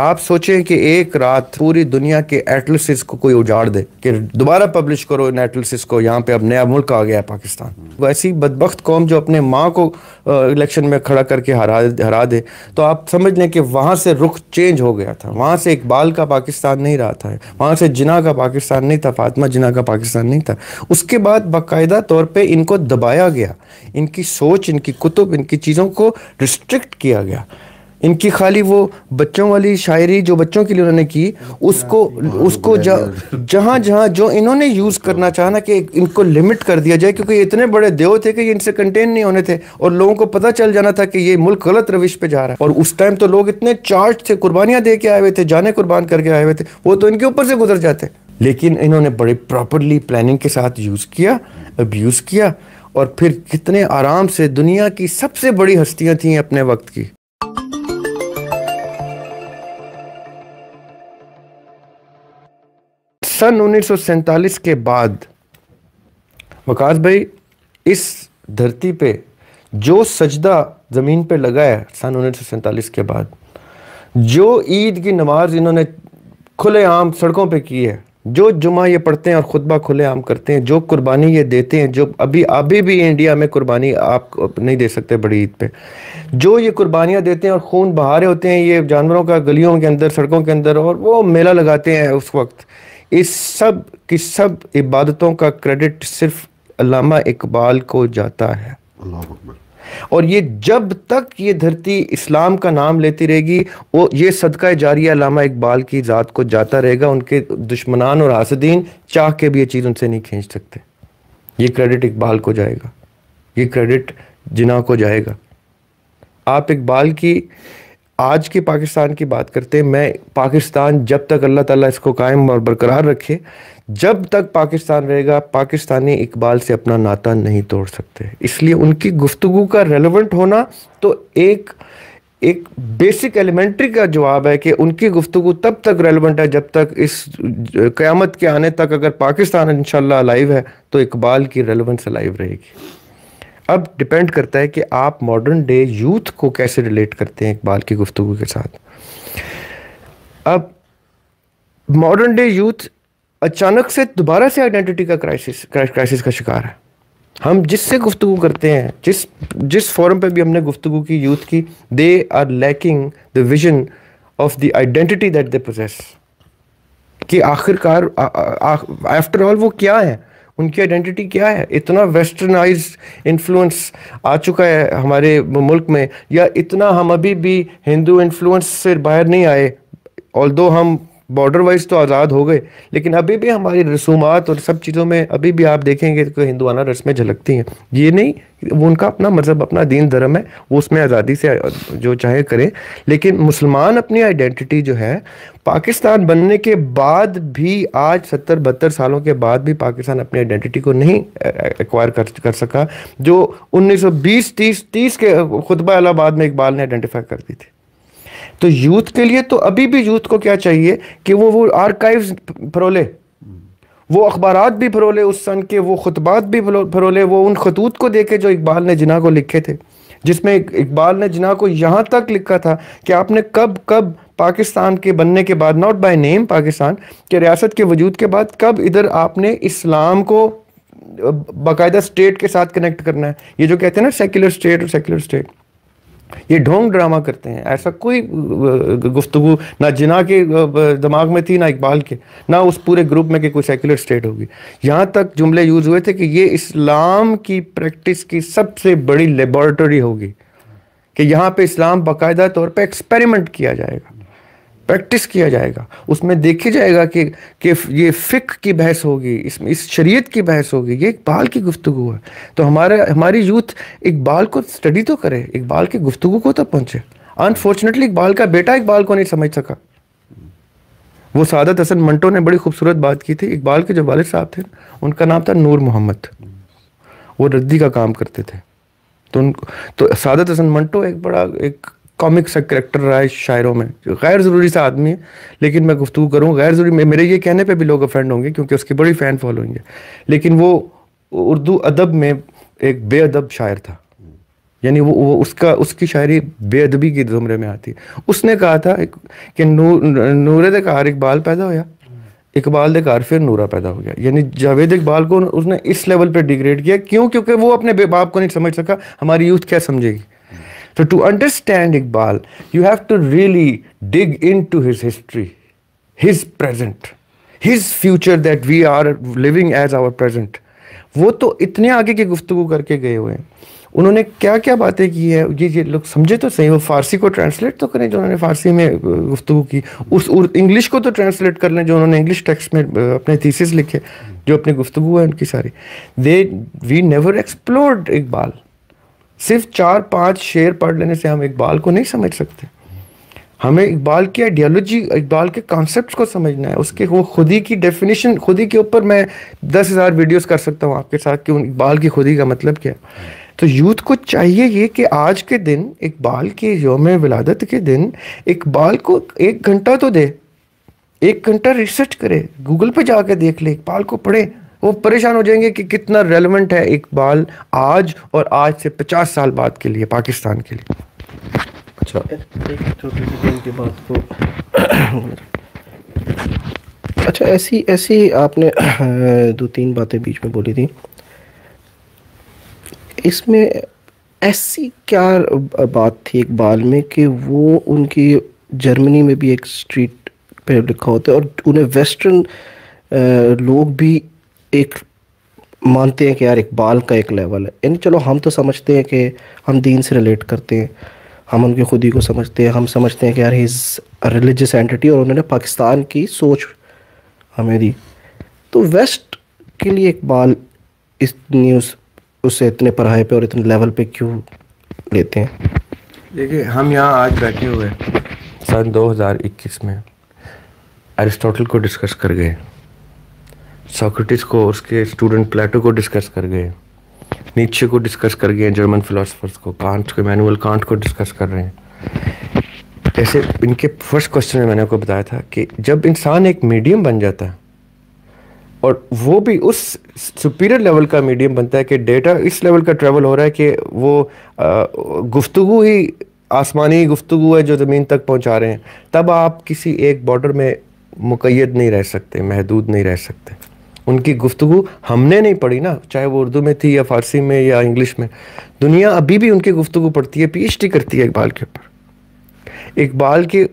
आप सोचें कि एक रात पूरी दुनिया के एटलसिस को कोई उजाड़ दे कि दोबारा पब्लिश करो इन एटलसिस को यहाँ पे अब नया मुल्क आ गया है पाकिस्तान वैसी बदबخت कौम जो अपने माँ को इलेक्शन में खड़ा करके हरा हरा दे तो आप समझ लें कि वहाँ से रुख चेंज हो गया था वहाँ से इकबाल का पाकिस्तान नहीं रहा था वहाँ से जिना का पाकिस्तान नहीं था फातमा जिना का पाकिस्तान नहीं था उसके बाद बाकायदा तौर पर इनको दबाया गया इनकी सोच इनकी कुतुब इनकी चीज़ों को रिस्ट्रिक्ट किया गया इनकी खाली वो बच्चों वाली शायरी जो बच्चों के लिए उन्होंने की उसको उसको हाँ, हाँ, हाँ। जहाँ जहाँ जो इन्होंने यूज़ करना चाहा ना कि इनको लिमिट कर दिया जाए क्योंकि इतने बड़े देव थे कि ये इनसे कंटेन नहीं होने थे और लोगों को पता चल जाना था कि ये मुल्क गलत रविश पे जा रहा है और उस टाइम तो लोग इतने चार्ज थे कुर्बानियां दे के आए हुए थे जाने कुर्बान करके आए हुए थे वो तो इनके ऊपर से गुजर जाते लेकिन इन्होंने बड़े प्रॉपरली प्लानिंग के साथ यूज़ किया अब यूज़ किया और फिर कितने आराम से दुनिया की सबसे बड़ी हस्तियां थी अपने वक्त की सन उन्नीस के बाद वकास भाई इस धरती पे जो सजदा ज़मीन पे लगा है सन उन्नीस के बाद जो ईद की नमाज इन्होंने खुलेआम सड़कों पे की है जो जुमा ये पढ़ते हैं और खुतबा खुलेआम करते हैं जो कुर्बानी ये देते हैं जो अभी अभी भी इंडिया में कुर्बानी आप नहीं दे सकते बड़ी ईद पे जो ये कुर्बानियाँ देते हैं और खून बहारे होते हैं ये जानवरों का गलियों के अंदर सड़कों के अंदर और वो मेला लगाते हैं उस वक्त इस सब की सब इबादतों का क्रेडिट सिर्फ अलामा इकबाल को जाता है और ये जब तक ये धरती इस्लाम का नाम लेती रहेगी वो ये सदका जारिया अलामा इकबाल की ज़ात को जाता रहेगा उनके दुश्मनान और हासदीन चाह के भी ये चीज़ उनसे नहीं खींच सकते ये क्रेडिट इकबाल को जाएगा ये क्रेडिट जिना को जाएगा आप इकबाल की आज के पाकिस्तान की बात करते हैं मैं पाकिस्तान जब तक अल्लाह ताला इसको कायम और बरकरार रखे जब तक पाकिस्तान रहेगा पाकिस्तानी इकबाल से अपना नाता नहीं तोड़ सकते इसलिए उनकी गुफ्तु का रेलिवेंट होना तो एक एक बेसिक एलिमेंट्री का जवाब है कि उनकी गुफ्तु तब तक रेलिवेंट है जब तक इस क़्यामत के आने तक अगर पाकिस्तान इन अलाइव है तो इकबाल की रेलिवेंस अलाइव रहेगी अब डिपेंड करता है कि आप मॉडर्न डे यूथ को कैसे रिलेट करते हैं इकबाल की गुफ्तु के साथ अब मॉडर्न डे यूथ अचानक से दोबारा से आइडेंटिटी का क्राइसिस क्राइसिस का शिकार है हम जिससे गुफ्तु करते हैं जिस जिस फोरम पे भी हमने गुफ्तु की यूथ की they are lacking the vision of the identity that they process कि आखिरकार आफ्टर ऑल वो क्या है उनकी आइडेंटिटी क्या है इतना वेस्टर्नाइज इन्फ्लुएंस आ चुका है हमारे मुल्क में या इतना हम अभी भी हिंदू इन्फ्लुएंस से बाहर नहीं आए ऑल हम बॉर्डर वाइज तो आज़ाद हो गए लेकिन अभी भी हमारी रसूमात और सब चीज़ों में अभी भी आप देखेंगे तो हिंदुआना रस्में झलकती हैं ये नहीं वो उनका अपना मज़हब अपना दीन धर्म है वो उसमें आज़ादी से जो चाहे करें लेकिन मुसलमान अपनी आइडेंटिटी जो है पाकिस्तान बनने के बाद भी आज सत्तर बहत्तर सालों के बाद भी पाकिस्तान अपनी आइडेंटिटी को नहीं एक्वायर कर कर सका जो 1920 30 30 के खुतबा इलाहाबाद में इकबाल ने आइडेंटिफाई कर दी थी तो यूथ के लिए तो अभी भी यूथ को क्या चाहिए कि वो वो आर्काइव्स फरोले वो अखबार भी फरोले उस सन के वो खुतबात भी फरोले वो उन खतूत को देखे जो इकबाल ने जिना को लिखे थे जिसमें इकबाल ने जिना को यहाँ तक लिखा था कि आपने कब कब पाकिस्तान के बनने के बाद नॉट बाय नेम पाकिस्तान के रियासत के वजूद के बाद कब इधर आपने इस्लाम को बाकायदा स्टेट के साथ कनेक्ट करना है ये जो कहते हैं ना सेक्युलर स्टेट और सेक्युलर स्टेट ये ढोंग ड्रामा करते हैं ऐसा कोई गुफ्तु ना जिना के दिमाग में थी ना इकबाल के ना उस पूरे ग्रुप में कि कोई सेकुलर स्टेट होगी यहाँ तक जुमले यूज़ हुए थे कि ये इस्लाम की प्रैक्टिस की सबसे बड़ी लेबॉरटरी होगी कि यहाँ पे इस्लाम बाकायदा तौर पे एक्सपेरिमेंट किया जाएगा प्रैक्टिस किया जाएगा उसमें देखे जाएगा कि कि ये फ़िक की बहस होगी इसमें इस शरीयत की बहस होगी ये इकबाल की गुफ्तु है तो हमारे हमारी यूथ इकबाल को स्टडी तो करे इकबाल की गुफ्तु को तो पहुँचे अनफॉर्चुनेटली इकबाल का बेटा इकबाल को नहीं समझ सका वो सादत हसन मंटो ने बड़ी खूबसूरत बात की थी इकबाल के जो वाल साहब थे उनका नाम था नूर मोहम्मद वो रद्दी का काम करते थे तो उन तो सादत हसन मंटो एक बड़ा एक कॉमिक सा करेक्टर रहा है शायरों में गैर ज़रूरी सा आदमी है लेकिन मैं गुफ्तु करूँ गैर ज़रूरी मेरे ये कहने पर भी लोग अफेंड होंगे क्योंकि उसकी बड़ी फ़ैन फॉलोइंग है लेकिन वो उर्दू अदब में एक बेअदब शायर था यानी वो वो उसका उसकी शायरी बेअदबी के जुमरे में आती उसने कहा था कि नू, नूरे दे कार इकबाल पैदा होया इकबाल दे कार फिर नूरा पैदा हो गया यानी जावेद इकबाल को उसने इस लेवल पर डिग्रेड किया क्यों क्योंकि वो अपने बाप को नहीं समझ सका हमारी यूथ क्या समझेगी So, to understand Iqbal, you have to really dig into his history, his present, his future that we are living as our present. वो तो इतने आगे की गुफ्तु करके गए हुए हैं उन्होंने क्या क्या बातें की है ये ये लोग समझे तो सही वो फारसी को ट्रांसलेट तो करें जो उन्होंने फारसी में गुफ्तु की उस इंग्लिश को तो ट्रांसलेट कर लें जो उन्होंने इंग्लिश टेक्स्ट में अपने थीसिस लिखे जो अपनी गुफ्तु है उनकी सारी they we never explored Iqbal सिर्फ चार पांच शेर पढ़ लेने से हम इकबाल को नहीं समझ सकते हमें इकबाल की आइडियोलॉजी इकबाल के कॉन्सेप्ट को समझना है उसके वो खुदी की डेफिनेशन खुदी के ऊपर मैं दस हज़ार वीडियोज़ कर सकता हूँ आपके साथ कि उन इकबाल की खुदी का मतलब क्या है तो यूथ को चाहिए ये कि आज के दिन इकबाल के योम विलादत के दिन इकबाल को एक घंटा तो दे एक घंटा रिसर्च करे गूगल पे जाके देख ले इकबाल को पढ़े वो परेशान हो जाएंगे कि कितना रेलिवेंट है इकबाल आज और आज से पचास साल बाद के लिए पाकिस्तान के लिए अच्छा तो- अच्छा ऐसी ऐसी आपने दो तीन बातें बीच में बोली थी इसमें ऐसी क्या बात थी इकबाल में कि वो उनकी जर्मनी में भी एक स्ट्रीट पे लिखा होता है और उन्हें वेस्टर्न लोग भी एक मानते हैं कि यार इकबाल का एक लेवल है यानी चलो हम तो समझते हैं कि हम दीन से रिलेट करते हैं हम उनकी खुदी को समझते हैं हम समझते हैं कि यार इज़ रिलीजियस एंटिटी और उन्होंने पाकिस्तान की सोच हमें दी तो वेस्ट के लिए इकबाल इस न्यूज उसे इतने पढ़ाई पे और इतने लेवल पे क्यों लेते हैं देखिए हम यहाँ आज बैठे हुए सन 2021 में अरिस्टोटल को डिस्कस कर गए सॉक्रेटिस को उसके स्टूडेंट प्लेटो को डिस्कस कर गए नीचे को डिस्कस कर गए जर्मन फिलोसफर्स को कांट को मैनुअल कांट को डिस्कस कर रहे हैं ऐसे इनके फर्स्ट क्वेश्चन में मैंने आपको बताया था कि जब इंसान एक मीडियम बन जाता है और वो भी उस सुपीरियर लेवल का मीडियम बनता है कि डेटा इस लेवल का ट्रेवल हो रहा है कि वो गुफ्तु ही आसमानी गुफ्तु है जो ज़मीन तक पहुंचा रहे हैं तब आप किसी एक बॉर्डर में मुकैद नहीं रह सकते महदूद नहीं रह सकते उनकी गुफ्तु हमने नहीं पढ़ी ना चाहे वो उर्दू में थी या फ़ारसी में या इंग्लिश में दुनिया अभी भी उनकी गुफ्तु पढ़ती है पी करती है इकबाल के ऊपर इकबाल के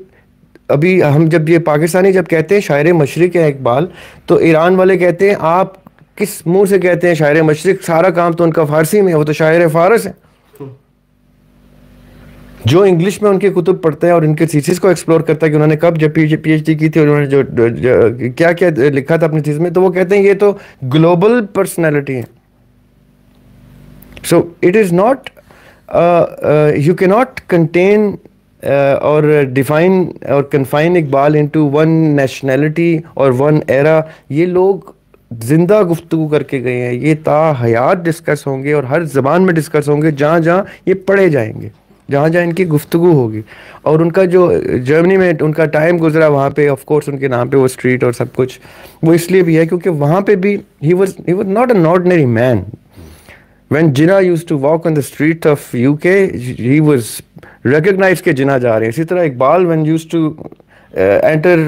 अभी हम जब ये पाकिस्तानी जब कहते हैं शायर मशरक़ है इकबाल तो ईरान वाले कहते हैं आप किस मुँह से कहते हैं शायर मशरक़ सारा काम तो उनका फ़ारसी में है वो तो शायर फ़ारस है जो इंग्लिश में उनके कुतुब पढ़ते हैं और इनके थीसिस को एक्सप्लोर करता है कि उन्होंने कब जब पीएचडी की थी और उन्होंने जो, जो, जो क्या क्या लिखा था अपनी थीसिस में तो वो कहते हैं ये तो ग्लोबल पर्सनैलिटी है so it is not you can not contain और डिफाइन और confine Iqbal into one nationality और वन एरा ये लोग ज़िंदा गुफ्तु करके गए हैं ये ता हयात डिस्कस होंगे और हर जबान में डिस्कस होंगे जहाँ जहाँ ये पढ़े जाएंगे जहाँ जहाँ इनकी गुफ्तु होगी और उनका जो जर्मनी में उनका टाइम गुजरा वहाँ पे ऑफ कोर्स उनके नाम पे वो स्ट्रीट और सब कुछ वो इसलिए भी है क्योंकि वहाँ पे भी he was he was not an ordinary man when Jinnah used to walk on the street of U K he was recognise के जिना जा रहे हैं इसी तरह Iqbal when used to enter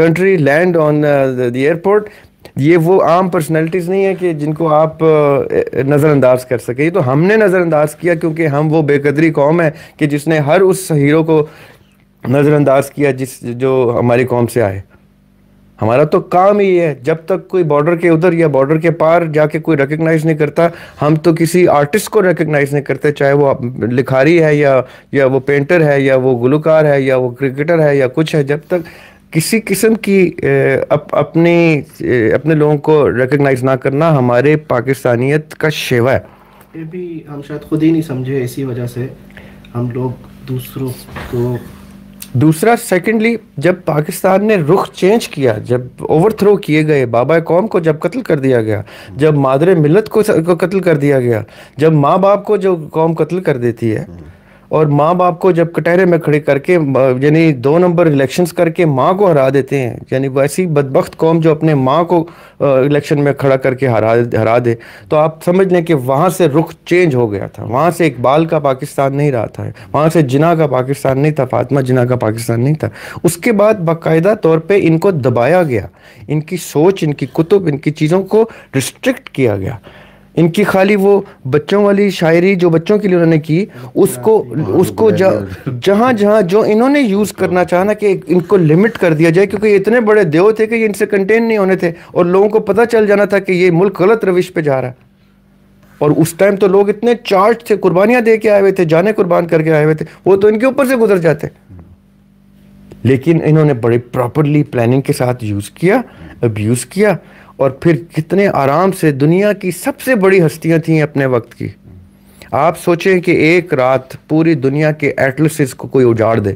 country land on the airport ये वो आम पर्सनैलिटीज़ नहीं है कि जिनको आप नज़रअंदाज कर सके ये तो हमने नज़रअंदाज किया क्योंकि हम वो बेकदरी कौम है कि जिसने हर उस हीरो को नज़रअंदाज किया जिस जो हमारी कौम से आए हमारा तो काम ही है जब तक कोई बॉर्डर के उधर या बॉर्डर के पार जाके कोई रिकग्नाइज नहीं करता हम तो किसी आर्टिस्ट को रिकग्नाइज नहीं करते चाहे वो लिखारी है या या वो पेंटर है या वो गुलकार है या वो क्रिकेटर है या कुछ है जब तक किसी किस्म की अप, अपने अपने लोगों को रिकग्नाइज ना करना हमारे पाकिस्तानियत का शेवा है ये भी हम शायद खुद ही नहीं समझे इसी वजह से हम लोग दूसरों को दूसरा सेकेंडली जब पाकिस्तान ने रुख चेंज किया जब ओवरथ्रो किए गए बाबा कौम को जब कत्ल कर दिया गया जब मादरे मिलत को, को कत्ल कर दिया गया जब माँ बाप को जो कौम कत्ल कर देती है और माँ बाप को जब कटहरे में खड़े करके यानी दो नंबर इलेक्शंस करके माँ को हरा देते हैं यानी वैसी बदबخت कौम जो अपने माँ को इलेक्शन में खड़ा करके हरा हरा दे तो आप समझ लें कि वहाँ से रुख चेंज हो गया था वहाँ से इकबाल का पाकिस्तान नहीं रहा था वहाँ से जिना का पाकिस्तान नहीं था फातमा जिना का पाकिस्तान नहीं था उसके बाद बाकायदा तौर पर इनको दबाया गया इनकी सोच इनकी कुतुब इनकी चीज़ों को रिस्ट्रिक्ट किया गया इनकी खाली वो बच्चों वाली शायरी जो बच्चों के लिए उन्होंने की उसको उसको हाँ, हाँ, हाँ। जहाँ जहाँ जो इन्होंने यूज़ करना चाहा ना कि इनको लिमिट कर दिया जाए क्योंकि इतने बड़े देव थे कि ये इनसे कंटेन नहीं होने थे और लोगों को पता चल जाना था कि ये मुल्क गलत रविश पे जा रहा है और उस टाइम तो लोग इतने चार्ज थे कुर्बानियां दे के आए हुए थे जाने कुर्बान करके आए हुए थे वो तो इनके ऊपर से गुजर जाते लेकिन इन्होंने बड़े प्रॉपरली प्लानिंग के साथ यूज़ किया अब्यूज़ किया और फिर कितने आराम से दुनिया की सबसे बड़ी हस्तियां थीं अपने वक्त की आप सोचें कि एक रात पूरी दुनिया के एटलसिस को कोई उजाड़ दे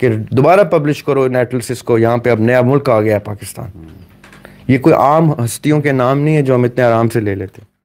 कि दोबारा पब्लिश करो इन एटलसिस को यहाँ पे अब नया मुल्क आ गया पाकिस्तान ये कोई आम हस्तियों के नाम नहीं है जो हम इतने आराम से ले लेते